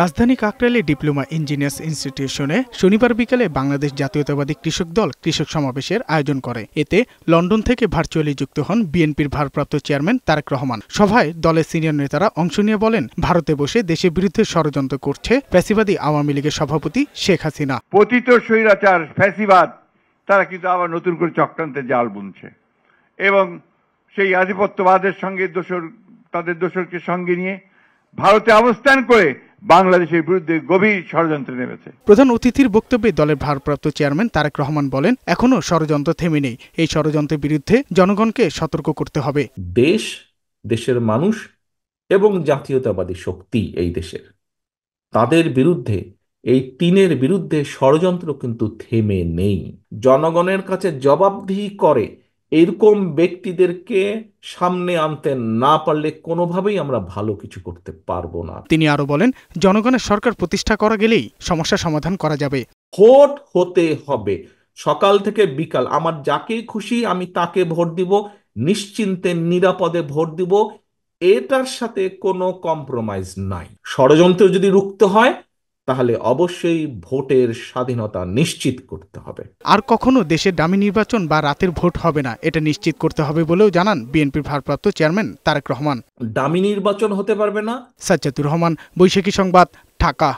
রাজধানী কাকরালে diploma engineers ইনস্টিটিউশনে শনিবার বিকেলে বাংলাদেশ জাতীয়তাবাদী কৃষক দল কৃষক সমাবেশের আয়োজন করে এতে লন্ডন থেকে ভার্চুয়ালি যুক্ত হন বিএনপির ভারপ্রাপ্ত চেয়ারম্যান তারেক রহমান সভায় দলের সিনিয়র নেতারা অংশ নিয়ে বলেন ভারতে বসে দেশের বিরুদ্ধে ষড়যন্ত্র করছে ফ্যাসিবাদী আওয়ামী লীগের সভাপতি শেখ হাসিনা পতিত স্বৈরাচার ফ্যাসিবাদ তারা কিন্তু আবার নতুন করে চক্রান্তে জাল বুনছে এবং সেই আধিপত্যবাদের সঙ্গে দোষর তাদের দোষরকে সঙ্গে নিয়ে ভারতে অবস্থান করে বাংলাদেশের বিরুদ্ধে গভীর ষড়যন্ত্রে নেমেছে প্রধান অতিথির বক্তব্যে দলের ভারপ্রাপ্ত চেয়ারম্যান তারেক রহমান বলেন এখনো ষড়যন্ত্র থেমে নেই এই ষড়যন্ত্রের বিরুদ্ধে জনগণকে সতর্ক করতে হবে দেশ দেশের মানুষ এবং জাতীয়তাবাদী শক্তি এই দেশের তাদের বিরুদ্ধে এই তিনের বিরুদ্ধে ষড়যন্ত্র কিন্তু থেমে নেই জনগণের কাছে জবাবদিহি করে এরকম ব্যক্তিদেরকে সামনে আনতে না পারলে কোনোভাবেই আমরা ভালো কিছু করতে পারবো না তিনি আরো বলেন জনগণের সরকার প্রতিষ্ঠা করা গেলেই সমস্যা সমাধান করা যাবে ভোট হতে হবে সকাল থেকে বিকাল আমার যাকে খুশি আমি তাকে ভোট দিব নিশ্চিন্তে নিরাপদে ভোট দিব এটার সাথে কোনো কম্প্রোমাইজ নাই ষড়যন্ত্র যদি রুখতে হয় তাহলে অবশ্যই ভোটের স্বাধীনতা নিশ্চিত করতে হবে আর কখনো দেশে দামি নির্বাচন বা রাতের ভোট হবে না এটা নিশ্চিত করতে হবে বলেও জানান বিএনপির ভারপ্রাপ্ত চেয়ারম্যান তারেক রহমান দামি নির্বাচন হতে পারবে না সাজ্জাদুর রহমান বৈশাখী সংবাদ ঢাকা